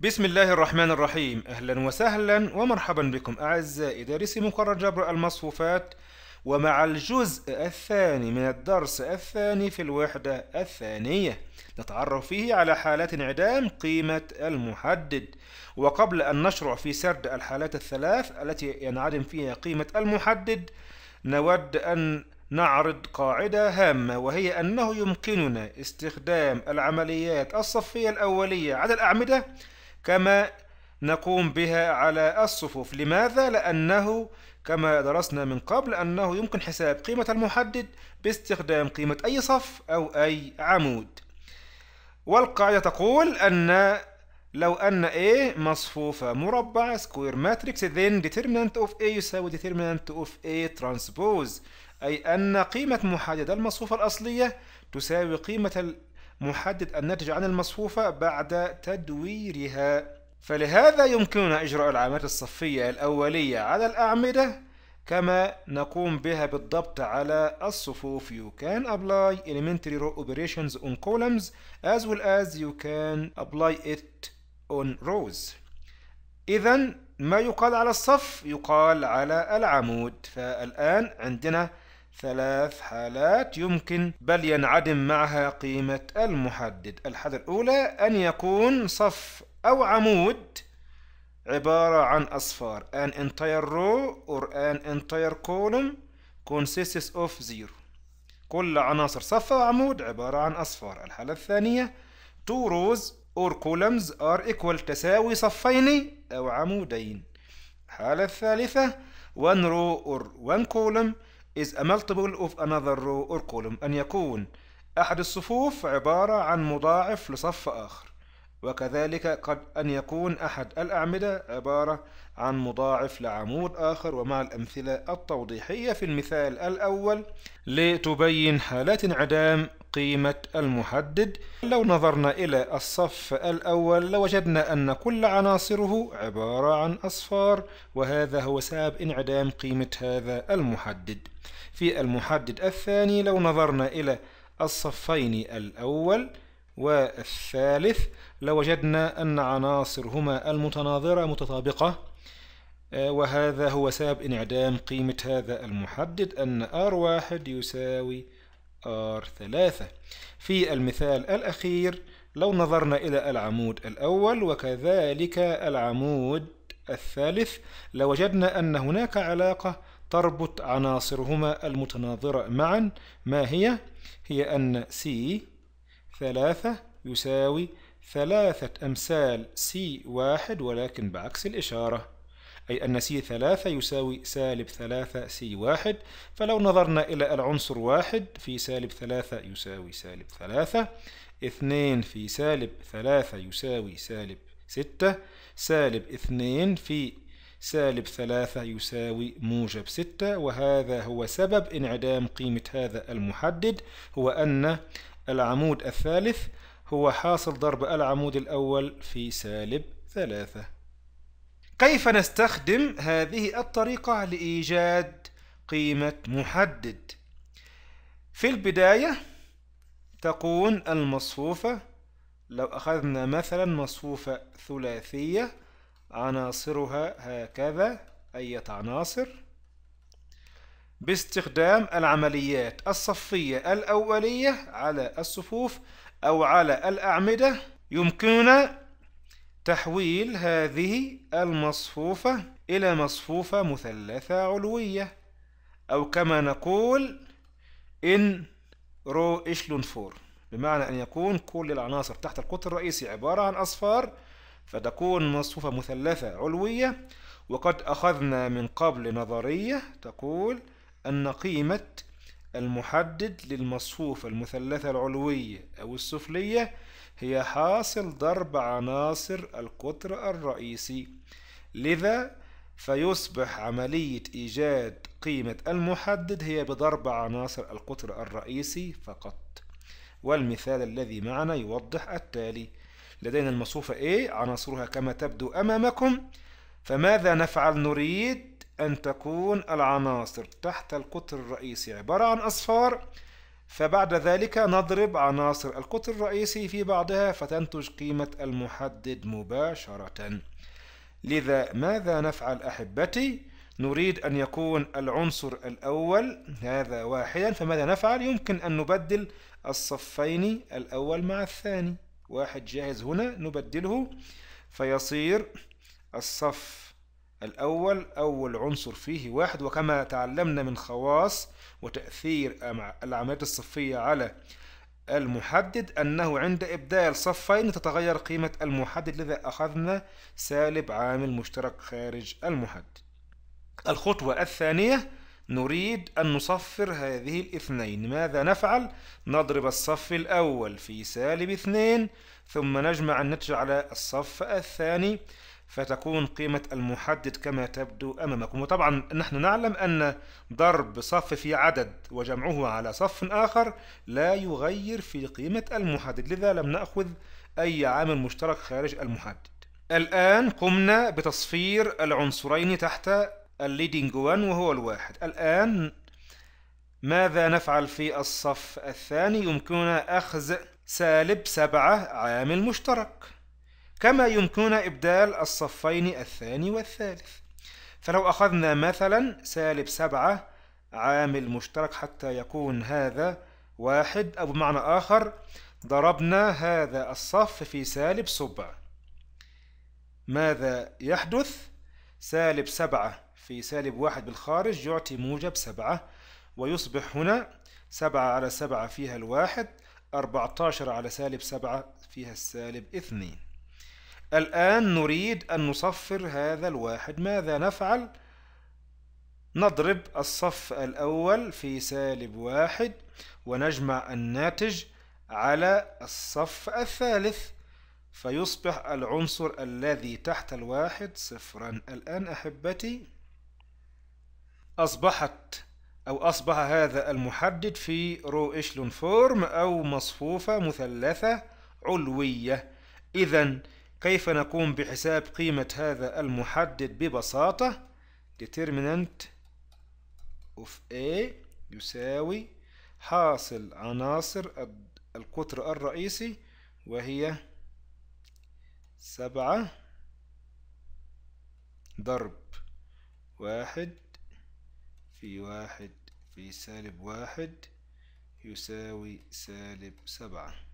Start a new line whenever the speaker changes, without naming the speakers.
بسم الله الرحمن الرحيم أهلا وسهلا ومرحبا بكم أعزائي دارسي مقرر جبر المصفوفات ومع الجزء الثاني من الدرس الثاني في الوحدة الثانية نتعرف فيه على حالات انعدام قيمة المحدد وقبل أن نشرع في سرد الحالات الثلاث التي ينعدم فيها قيمة المحدد نود أن نعرض قاعدة هامة وهي أنه يمكننا استخدام العمليات الصفية الأولية على الأعمدة كما نقوم بها على الصفوف لماذا؟ لأنه كما درسنا من قبل أنه يمكن حساب قيمة المحدد باستخدام قيمة أي صف أو أي عمود والقاعدة تقول أن لو أن A مصفوفة مربع سكوير ماتريكس then determinant of A يساوي determinant of A transpose أي أن قيمة محدد المصفوفة الأصلية تساوي قيمة محدد الناتج عن المصفوفة بعد تدويرها فلهذا يمكننا إجراء العمليات الصفية الأولية على الأعمدة كما نقوم بها بالضبط على الصفوف you can apply elementary row operations on columns as well as you can apply it on rows إذا ما يقال على الصف يقال على العمود فالآن عندنا ثلاث حالات يمكن بل ينعدم معها قيمة المحدد الحالة الأولى أن يكون صف أو عمود عبارة عن أصفار an entire row or an entire column consists of zero كل عناصر صف وعمود عبارة عن أصفار الحالة الثانية two rows or columns are equal تساوي صفين أو عمودين الحالة الثالثة one row or one column is a multiple of another row or column أن يكون أحد الصفوف عبارة عن مضاعف لصف آخر وكذلك قد أن يكون أحد الأعمدة عبارة عن مضاعف لعمود آخر ومع الأمثلة التوضيحية في المثال الأول لتبين حالات انعدام قيمة المحدد لو نظرنا إلى الصف الأول لوجدنا أن كل عناصره عبارة عن أصفار وهذا هو سبب انعدام قيمة هذا المحدد في المحدد الثاني لو نظرنا إلى الصفين الأول والثالث لوجدنا أن عناصرهما المتناظرة متطابقة آه، وهذا هو سبب انعدام قيمة هذا المحدد أن R1 يساوي R3 في المثال الأخير لو نظرنا إلى العمود الأول وكذلك العمود الثالث لوجدنا أن هناك علاقة تربط عناصرهما المتناظرة معا ما هي؟ هي أن C 3 يساوي ثلاثة أمثال C C1 ولكن بعكس الإشارة أي أن سي ثلاثة يساوي سالب ثلاثة سي واحد فلو نظرنا إلى العنصر واحد في سالب ثلاثة يساوي سالب ثلاثة اثنين في سالب ثلاثة يساوي سالب ستة سالب اثنين في سالب ثلاثة يساوي موجب ستة وهذا هو سبب انعدام قيمة هذا المحدد هو أن العمود الثالث هو حاصل ضرب العمود الأول في سالب ثلاثة كيف نستخدم هذه الطريقة لإيجاد قيمة محدد في البداية تكون المصفوفة لو أخذنا مثلا مصفوفة ثلاثية عناصرها هكذا أية عناصر باستخدام العمليات الصفية الأولية على الصفوف أو على الأعمدة يمكننا تحويل هذه المصفوفة إلى مصفوفة مثلثة علوية أو كما نقول إن رو إشلون فور بمعنى أن يكون كل العناصر تحت القطر الرئيسي عبارة عن أصفار فتكون مصفوفة مثلثة علوية وقد أخذنا من قبل نظرية تقول أن قيمة المحدد للمصفوفة المثلثة العلوية أو السفلية هي حاصل ضرب عناصر القطر الرئيسي لذا فيصبح عملية إيجاد قيمة المحدد هي بضرب عناصر القطر الرئيسي فقط والمثال الذي معنا يوضح التالي لدينا المصفوفة A عناصرها كما تبدو أمامكم فماذا نفعل نريد أن تكون العناصر تحت القطر الرئيسي عبارة عن أصفار فبعد ذلك نضرب عناصر القطر الرئيسي في بعضها فتنتج قيمة المحدد مباشرة لذا ماذا نفعل أحبتي؟ نريد أن يكون العنصر الأول هذا واحدا فماذا نفعل؟ يمكن أن نبدل الصفين الأول مع الثاني واحد جاهز هنا نبدله فيصير الصف الأول أول عنصر فيه واحد وكما تعلمنا من خواص وتأثير العمليات الصفية على المحدد أنه عند إبدال صفين تتغير قيمة المحدد لذا أخذنا سالب عامل مشترك خارج المحدد الخطوة الثانية نريد أن نصفر هذه الاثنين ماذا نفعل؟ نضرب الصف الأول في سالب اثنين ثم نجمع النتج على الصف الثاني فتكون قيمة المحدد كما تبدو أمامكم وطبعا نحن نعلم أن ضرب صف في عدد وجمعه على صف آخر لا يغير في قيمة المحدد لذا لم نأخذ أي عامل مشترك خارج المحدد الآن قمنا بتصفير العنصرين تحت الليدنج 1 وهو الواحد الآن ماذا نفعل في الصف الثاني يمكننا أخذ سالب سبعة عامل مشترك كما يمكننا إبدال الصفين الثاني والثالث فلو أخذنا مثلا سالب سبعة عامل مشترك حتى يكون هذا واحد أو بمعنى آخر ضربنا هذا الصف في سالب سبعة ماذا يحدث؟ سالب سبعة في سالب واحد بالخارج يعطي موجب سبعة ويصبح هنا سبعة على سبعة فيها الواحد أربعتاشر على سالب سبعة فيها السالب اثنين الآن نريد أن نصفر هذا الواحد ماذا نفعل؟ نضرب الصف الأول في سالب واحد ونجمع الناتج على الصف الثالث فيصبح العنصر الذي تحت الواحد صفرا الآن أحبتي أصبحت أو أصبح هذا المحدد في رو إشلون فورم أو مصفوفة مثلثة علوية إذا كيف نقوم بحساب قيمة هذا المحدد ببساطة determinant of A يساوي حاصل عناصر القطر الرئيسي وهي سبعة ضرب واحد في واحد في سالب واحد يساوي سالب سبعة